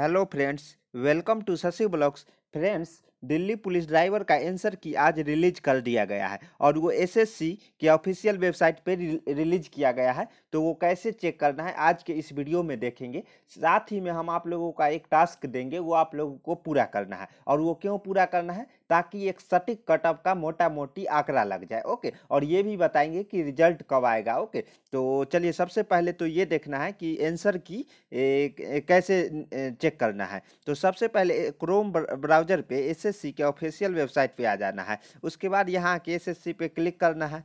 hello friends welcome to sashi Blogs, friends Delhi police driver का answer key आज release कर दिया गया है और वो एसएससी के ऑफिशियल वेबसाइट पे रिलीज किया गया है तो वो कैसे चेक करना है आज के इस वीडियो में देखेंगे साथ ही में हम आप लोगों का एक टास्क देंगे वो आप लोगों को पूरा करना है और वो क्यों पूरा करना है ताकि एक सटीक कटअप का मोटा मोटी आंकड़ा लग जाए ओके और ये भी बताएंगे कि रिजल्ट कब आएगा ओके तो चलिए सबसे पहले तो ये देखना है कि एंसर की ए, ए, कैसे चेक करना है तो सबसे पहले क्रोम ब्राउजर पर एस एसएससी के ऑफिशियल वेबसाइट पे आ जाना है उसके बाद यहाँ के एसएससी पे क्लिक करना है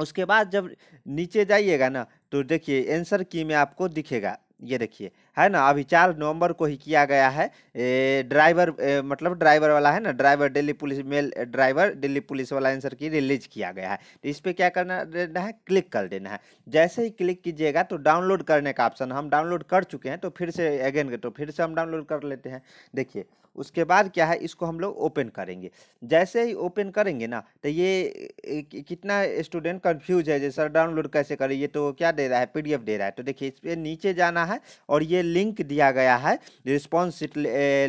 उसके बाद जब नीचे जाइएगा ना तो देखिए एंसर की में आपको दिखेगा ये देखिए है ना अभी चार नवंबर को ही किया गया है ए, ड्राइवर ए, मतलब ड्राइवर वाला है ना driver Delhi police male driver Delhi police वाला आंसर की रिलीज किया गया है तो इस पर क्या करना देना है क्लिक कर देना है जैसे ही क्लिक कीजिएगा तो डाउनलोड करने का ऑप्शन हम डाउनलोड कर चुके हैं तो फिर से अगेन तो फिर से हम डाउनलोड कर लेते हैं देखिए उसके बाद क्या है इसको हम लोग ओपन करेंगे जैसे ही ओपन करेंगे ना तो ये कितना स्टूडेंट कन्फ्यूज है जैसे सर डाउनलोड कैसे करें ये तो क्या दे रहा है पी दे रहा है तो देखिए इस पर नीचे जाना है है और ये लिंक दिया गया है response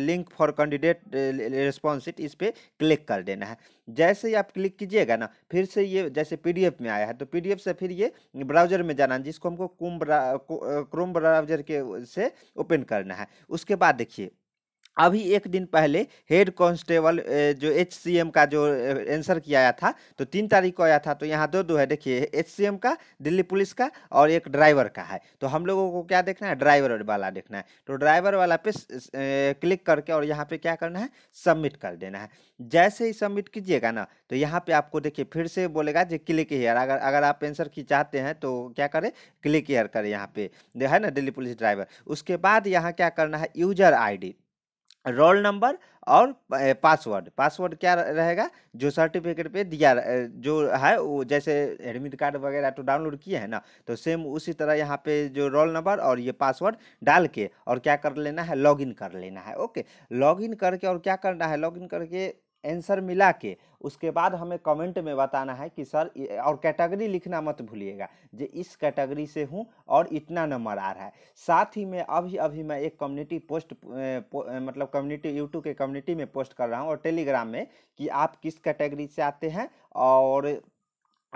link for candidate response sheet इस पर क्लिक कर देना है जैसे ही आप क्लिक कीजिएगा ना फिर से ये जैसे पीडीएफ में आया है तो पीडीएफ से फिर ये ब्राउजर में जाना जिसको हमको क्रोम ब्राउजर के से ओपन करना है उसके बाद देखिए अभी एक दिन पहले हेड कांस्टेबल जो एच का जो आंसर किया आया था तो तीन तारीख को आया था तो यहाँ दो दो है देखिए एच का दिल्ली पुलिस का और एक ड्राइवर का है तो हम लोगों को क्या देखना है ड्राइवर वाला देखना है तो ड्राइवर वाला पे क्लिक करके और यहाँ पे क्या करना है सबमिट कर देना है जैसे ही सबमिट कीजिएगा ना तो यहाँ पर आपको देखिए फिर से बोलेगा जो क्लिक हेयर अगर अगर आप एंसर की चाहते हैं तो क्या करें क्लिक हेयर करें यहाँ पर है ना दिल्ली पुलिस ड्राइवर उसके बाद यहाँ क्या करना है यूजर आई रोल नंबर और पासवर्ड पासवर्ड क्या रहेगा जो सर्टिफिकेट पे दिया जो है वो जैसे एडमिट कार्ड वगैरह तो डाउनलोड किए हैं ना तो सेम उसी तरह यहाँ पे जो रोल नंबर और ये पासवर्ड डाल के और क्या कर लेना है लॉगिन कर लेना है ओके लॉगिन करके और क्या करना है लॉगिन करके आंसर मिला के उसके बाद हमें कमेंट में बताना है कि सर और कैटेगरी लिखना मत भूलिएगा जो इस कैटेगरी से हूँ और इतना नंबर आ रहा है साथ ही में अभी अभी मैं एक कम्युनिटी पोस्ट पो, मतलब कम्युनिटी यूट्यूब के कम्युनिटी में पोस्ट कर रहा हूँ और टेलीग्राम में कि आप किस कैटेगरी से आते हैं और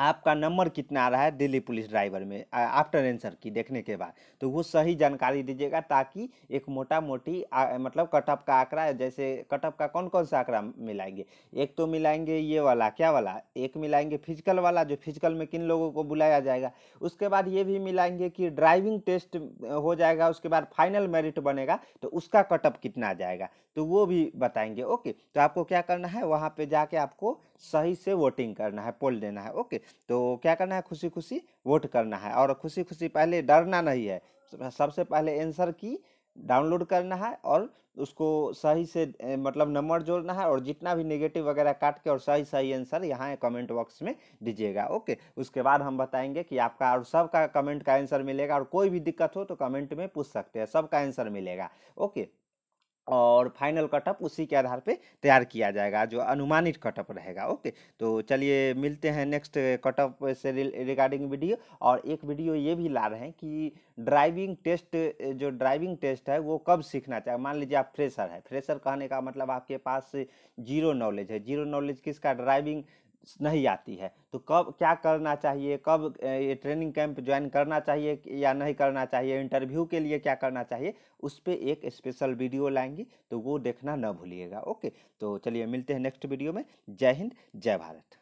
आपका नंबर कितना आ रहा है दिल्ली पुलिस ड्राइवर में आफ्टर आंसर की देखने के बाद तो वो सही जानकारी दीजिएगा ताकि एक मोटा मोटी आ, मतलब कटअप का आंकड़ा जैसे कटअप का कौन कौन सा आंकड़ा मिलाएंगे एक तो मिलाएंगे ये वाला क्या वाला एक मिलाएंगे फिजिकल वाला जो फिजिकल में किन लोगों को बुलाया जाएगा उसके बाद ये भी मिलाएंगे कि ड्राइविंग टेस्ट हो जाएगा उसके बाद फाइनल मेरिट बनेगा तो उसका कटअप कितना जाएगा तो वो भी बताएंगे ओके तो आपको क्या करना है वहाँ पर जाके आपको सही से वोटिंग करना है पोल देना है ओके तो क्या करना है खुशी खुशी वोट करना है और खुशी खुशी पहले डरना नहीं है सबसे पहले आंसर की डाउनलोड करना है और उसको सही से मतलब नंबर जोड़ना है और जितना भी नेगेटिव वगैरह काट के और सही सही आंसर यहाँ कमेंट बॉक्स में दीजिएगा ओके उसके बाद हम बताएंगे कि आपका और सबका कमेंट का आंसर मिलेगा और कोई भी दिक्कत हो तो कमेंट में पूछ सकते हैं सबका आंसर मिलेगा ओके और फाइनल कटअप उसी के आधार पे तैयार किया जाएगा जो अनुमानित कटअप रहेगा ओके तो चलिए मिलते हैं नेक्स्ट कटअप से रिगार्डिंग वीडियो और एक वीडियो ये भी ला रहे हैं कि ड्राइविंग टेस्ट जो ड्राइविंग टेस्ट है वो कब सीखना चाहिए मान लीजिए आप फ्रेशर है फ्रेशर कहने का मतलब आपके पास जीरो नॉलेज है जीरो नॉलेज किसका ड्राइविंग नहीं आती है तो कब क्या करना चाहिए कब ये ट्रेनिंग कैंप ज्वाइन करना चाहिए या नहीं करना चाहिए इंटरव्यू के लिए क्या करना चाहिए उस पर एक स्पेशल वीडियो लाएंगी तो वो देखना ना भूलिएगा ओके तो चलिए मिलते हैं नेक्स्ट वीडियो में जय हिंद जय भारत